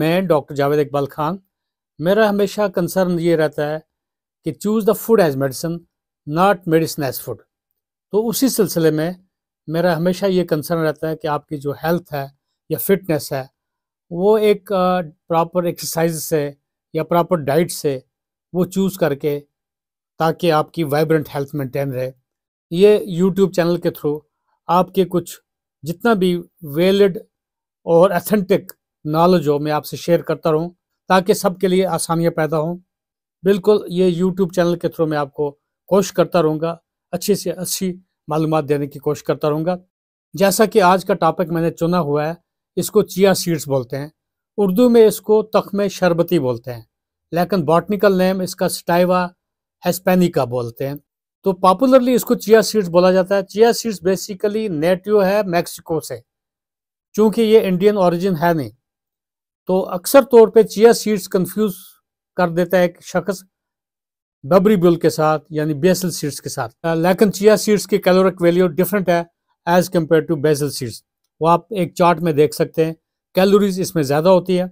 मैं डॉक्टर जावेद इकबाल खान मेरा हमेशा कंसर्न ये रहता है कि choose the food as medicine not medicine as food तो उसी सिलसिले में मेरा हमेशा ये कंसर्न रहता है कि आपकी जो हेल्थ है या फिटनेस है वो एक प्रॉपर एक्सरसाइज से या प्रॉपर डाइट से वो चूज़ करके ताकि आपकी वाइब्रेंट हेल्थ मेंटेन रहे ये यूट्यूब चैनल के थ्रू आपके कुछ जितना भी वेलिड और अथेंटिक नॉलेज हो मैं आपसे शेयर करता रहूँ ताकि सबके लिए आसानियाँ पैदा हों बिल्कुल ये यूट्यूब चैनल के थ्रू मैं आपको कोशिश करता रहूँगा अच्छी से अच्छी मालूम देने की कोशिश करता रहूँगा जैसा कि आज का टॉपिक मैंने चुना हुआ है इसको चिया सीड्स बोलते हैं उर्दू में इसको तखम शरबती बोलते हैं लेकिन बॉटनिकल नेम इसका स्टाइवा हेस्पेनिका बोलते हैं तो पॉपुलरली इसको चिया सीड्स बोला जाता है चिया सीड्स बेसिकली नेटिव है मैक्सिको से क्योंकि ये इंडियन ओरिजिन है नहीं तो अक्सर तौर पे चिया सीड्स कंफ्यूज कर देता है एक शख्स बबरी बुल के साथ यानी बेसल सीड्स के साथ लेकिन चिया सीड्स की कैलोरिक वैल्यू डिफरेंट है as compare to basil seeds वो आप एक चार्ट में देख सकते हैं कैलोरीज इसमें ज़्यादा होती है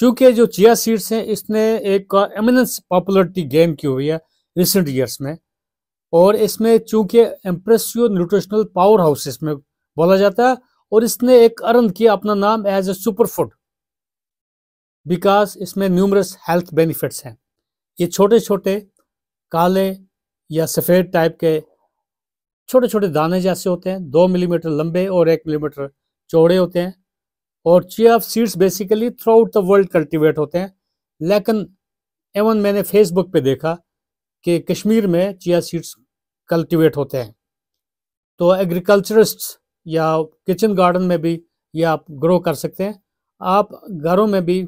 चूँकि जो चिया सीड्स हैं इसने एक एमिनेंस पॉपुलरिटी गेन की हुई है रिसेंट ईयर्स में और इसमें चूँकि एम्प्रेसियो न्यूट्रिशनल पावर हाउस इसमें बोला जाता है और इसने एक अर्न किया अपना नाम as a super food because इसमें न्यूमरस हेल्थ बेनिफिट्स हैं ये छोटे छोटे काले या सफ़ेद टाइप के छोटे छोटे दाने जैसे होते हैं दो मिलीमीटर लंबे और एक मिलीमीटर चौड़े होते हैं और chia seeds basically throughout the world cultivate होते हैं लेकिन एवन मैंने फेसबुक पे देखा कि कश्मीर में चिया सीड्स कल्टिवेट होते हैं तो एग्रीकल्चरिस्ट्स या किचन गार्डन में भी ये आप ग्रो कर सकते हैं आप घरों में भी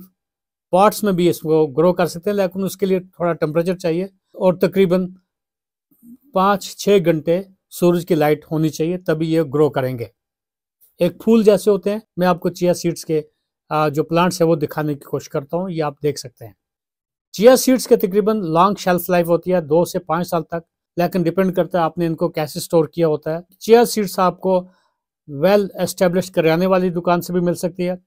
पॉट्स में भी इसको ग्रो कर सकते हैं लेकिन उसके लिए थोड़ा टेम्परेचर चाहिए और तकरीबन पाँच छः घंटे सूरज की लाइट होनी चाहिए तभी ये ग्रो करेंगे एक फूल जैसे होते हैं मैं आपको चिया सीड्स के जो प्लांट्स है वो दिखाने की कोशिश करता हूँ ये आप देख सकते हैं चिया सीड्स के तकरीबन लॉन्ग शेल्फ लाइफ होती है दो से पाँच साल तक लेकिन डिपेंड करता है आपने इनको कैसे स्टोर किया होता है चिया सीड्स आपको वेल एस्टेब्लिश कराने वाली दुकान से भी मिल सकती है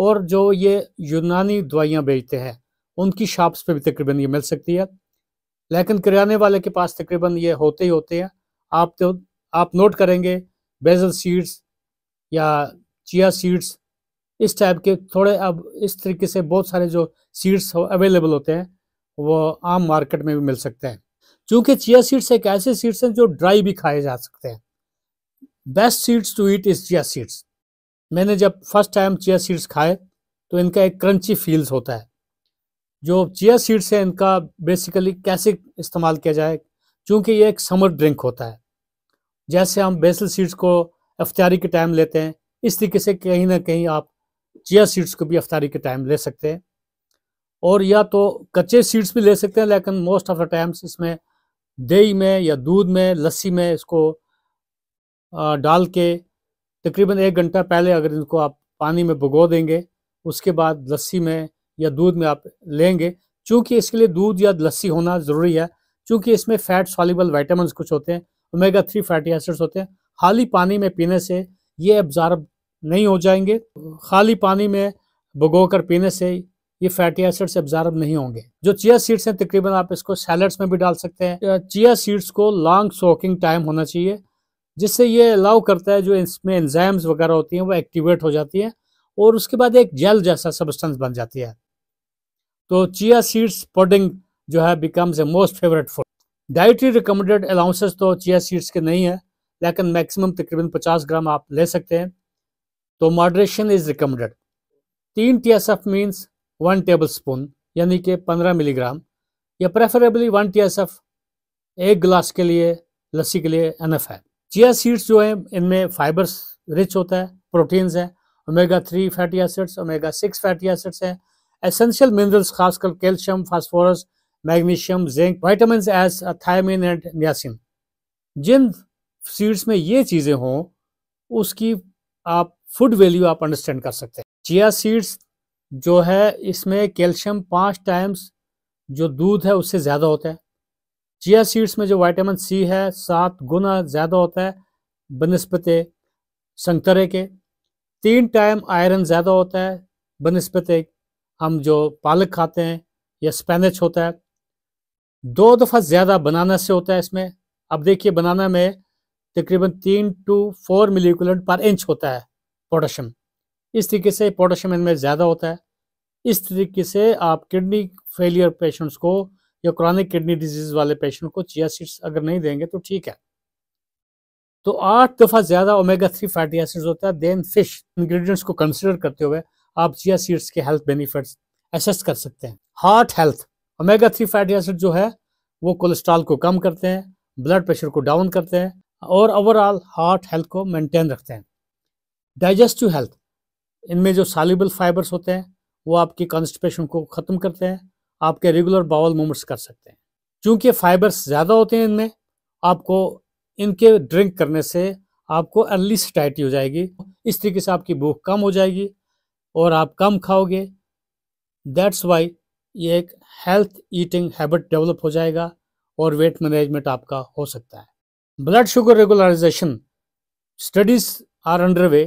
और जो ये यूनानी दवाइयाँ बेचते हैं उनकी शॉप्स पे भी तकरीबन ये मिल सकती है लेकिन किराने वाले के पास तकरीबन ये होते ही होते हैं आप तो आप नोट करेंगे बेजल सीड्स या चिया सीड्स इस टाइप के थोड़े अब इस तरीके से बहुत सारे जो सीड्स अवेलेबल होते हैं वो आम मार्केट में भी मिल सकते हैं क्योंकि चिया सीड्स एक ऐसे सीड्स हैं जो ड्राई भी खाए जा सकते हैं best seeds to eat is chia seeds मैंने जब फर्स्ट टाइम चिया सीड्स खाए तो इनका एक क्रंची फील्स होता है जो चिया सीड्स है इनका बेसिकली कैसे इस्तेमाल किया जाए क्योंकि ये एक समर ड्रिंक होता है जैसे हम बेसल सीड्स को अफ्तारी के टाइम लेते हैं इस तरीके से कहीं ना कहीं आप चिया सीड्स को भी अफ्तारी के टाइम ले सकते हैं और या तो कच्चे सीड्स भी ले सकते हैं लेकिन मोस्ट ऑफ द टाइम्स इसमें दही में या दूध में लस्सी में इसको डाल के तकरीबन एक घंटा पहले अगर इनको आप पानी में भगो देंगे उसके बाद लस्सी में या दूध में आप लेंगे चूँकि इसके लिए दूध या लस्सी होना ज़रूरी है चूँकि इसमें फैट सॉलिबल वाइटामिन कुछ होते हैं ओमेगा थ्री फैटी एसिड्स होते हैं खाली पानी में पीने से ये एब्जार्ब नहीं हो जाएंगे खाली पानी में भगो कर पीने से ये फैटी एसिड्स एब्जार्ब नहीं होंगे जो चिया सीड्स हैं तकरीबन आप इसको सैलड्स में भी डाल सकते हैं चिया सीड्स को लॉन्ग सोकिंग टाइम होना चाहिए जिससे ये अलाउ करता है जो इसमें एंजाइम्स वगैरह होती हैं वो एक्टिवेट हो जाती है और उसके बाद एक जेल जैसा सब्सटेंस बन जाती है तो चिया सीड्स पोडिंग जो है becomes a most favourite food dietary recommended allowances तो चिया सीड्स के नहीं है लेकिन मैक्सिमम तकरीबन 50 ग्राम आप ले सकते हैं तो मॉडरेशन इज़ रिकमेंडेड तीन T S F means one tablespoon यानी कि 15 मिलीग्राम या preferably one T S F एक गिलास के लिए लस्सी के लिए एनएफ है चिया सीड्स जो है इनमें फाइबर्स रिच होता है प्रोटीन्स है omega three fatty acids omega six fatty acids है एसेंशियल मिनरल्स खासकर calcium phosphorus magnesium zinc vitamins thiamine and niacin जिन सीड्स में ये चीज़ें हों उसकी आप फूड वैल्यू आप अंडरस्टैंड कर सकते हैं चिया सीड्स जो है इसमें कैल्शियम पाँच टाइम्स जो दूध है उससे ज़्यादा होता है चिया सीड्स में जो वाइटामिन सी है सात गुना ज़्यादा होता है बनस्पत संतरे के तीन टाइम आयरन ज़्यादा होता है बनस्पत हम जो पालक खाते हैं या स्पेनिच होता है दो दफ़ा ज़्यादा बनाना से होता है इसमें अब देखिए बनाना में तकरीबन तीन टू फोर मिलीकुलेंट पर इंच होता है पोटाशियम इस तरीके से पोटाशियम इनमें ज़्यादा होता है इस तरीके से आप किडनी फेलियर पेशेंट्स को या क्रॉनिक किडनी डिजीज वाले पेशेंट को चिया सीड्स अगर नहीं देंगे तो ठीक है तो आठ दफ़ा ज़्यादा ओमेगा थ्री फैटी एसिड्स होता है देन फिश इंग्रेडिएंट्स को कंसिडर करते हुए आप चिया सीड्स के हेल्थ बेनिफिट्स एसेस कर सकते हैं heart health omega three fatty acid जो है वो कोलेस्ट्रॉल को कम करते हैं ब्लड प्रेशर को डाउन करते हैं और ओवरऑल हार्ट हेल्थ को मेंटेन रखते हैं डाइजेस्टिव हेल्थ इनमें जो सालिबल फाइबर्स होते हैं वो आपकी कॉन्स्टिपेशन को ख़त्म करते हैं आपके रेगुलर बाउल मूवमेंट्स कर सकते हैं क्योंकि फाइबर्स ज़्यादा होते हैं इनमें आपको इनके ड्रिंक करने से आपको अर्ली स्टाइटी हो जाएगी इस तरीके से आपकी भूख कम हो जाएगी और आप कम खाओगे दैट्स वाई ये एक हेल्थ ईटिंग हैबिट डेवलप हो जाएगा और वेट मैनेजमेंट आपका हो सकता है blood sugar regularization studies are under way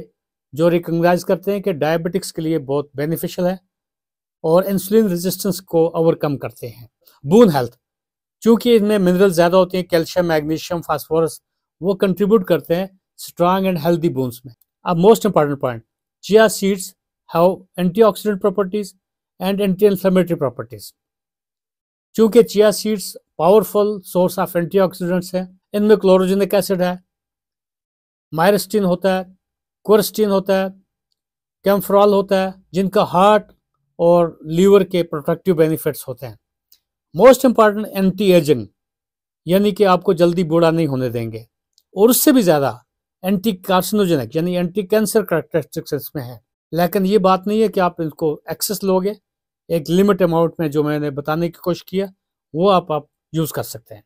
जो रिकोगनाइज करते हैं कि डायबिटिक्स के लिए बहुत बेनिफिशियल है और इंसुलिन रेजिस्टेंस को ओवरकम करते हैं बोन हेल्थ चूंकि इनमें मिनरल ज़्यादा होते हैं कैल्शियम मैग्नीशियम फास्फोरस वो कंट्रीब्यूट करते हैं स्ट्रांग एंड हेल्दी बोन्स में अब most important point chia seeds have antioxidant properties and anti inflammatory properties चूंकि chia seeds powerful source of antioxidants हैं इनमें क्लोरोजेनिक एसिड है मायरस्टीन होता है क्वरस्टीन होता है कैम्फ्रॉल होता है जिनका हार्ट और लीवर के प्रोटेक्टिव बेनिफिट्स होते हैं मोस्ट इंपॉर्टेंट एंटी एजिंग यानी कि आपको जल्दी बूढ़ा नहीं होने देंगे और उससे भी ज़्यादा एंटी कार्सिनोजेनिक यानी एंटी कैंसर करेक्टरिस्टिक्स इसमें है लेकिन ये बात नहीं है कि आप इनको एक्सेस लोगे एक लिमिट अमाउंट में जो मैंने बताने की कोशिश किया वो आप आप यूज़ कर सकते हैं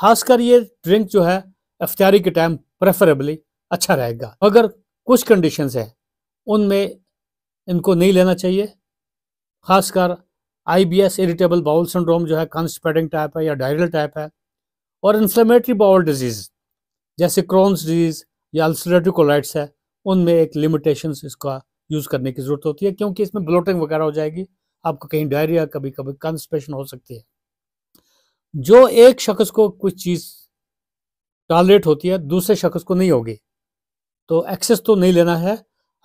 खासकर ये ड्रिंक जो है अफ्तारी के टाइम प्रेफरेबली अच्छा रहेगा अगर कुछ कंडीशंस हैं उनमें इनको नहीं लेना चाहिए खासकर आईबीएस इरिटेबल बाउल सिंड्रोम जो है कॉन्स्टिपेटिंग टाइप है या डायरल टाइप है और इन्फ्लेमेटरी बाउल डिजीज़ जैसे क्रोन्स डिजीज़ या अल्सरेटिव कोलाइट्स है उनमें एक लिमिटेशन इसका यूज़ करने की ज़रूरत होती है क्योंकि इसमें ब्लोटिंग वगैरह हो जाएगी आपको कहीं डायरिया कभी कभी कॉन्स्टिपेशन हो सकती है जो एक शख्स को कुछ चीज़ टॉलरेट होती है दूसरे शख्स को नहीं होगी तो एक्सेस तो नहीं लेना है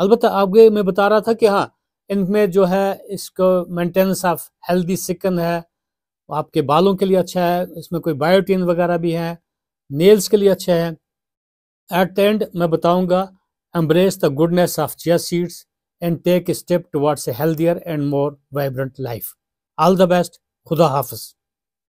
अलबत्त आपके मैं बता रहा था कि हाँ इनमें जो है इसको मेंटेनेंस ऑफ हेल्दी सिकन है आपके बालों के लिए अच्छा है इसमें कोई बायोटीन वगैरह भी है नेल्स के लिए अच्छा है एट द एंड मैं बताऊंगा embrace the goodness of chia seeds and take step towards a healthier and more vibrant life all the best खुदा हाफिज़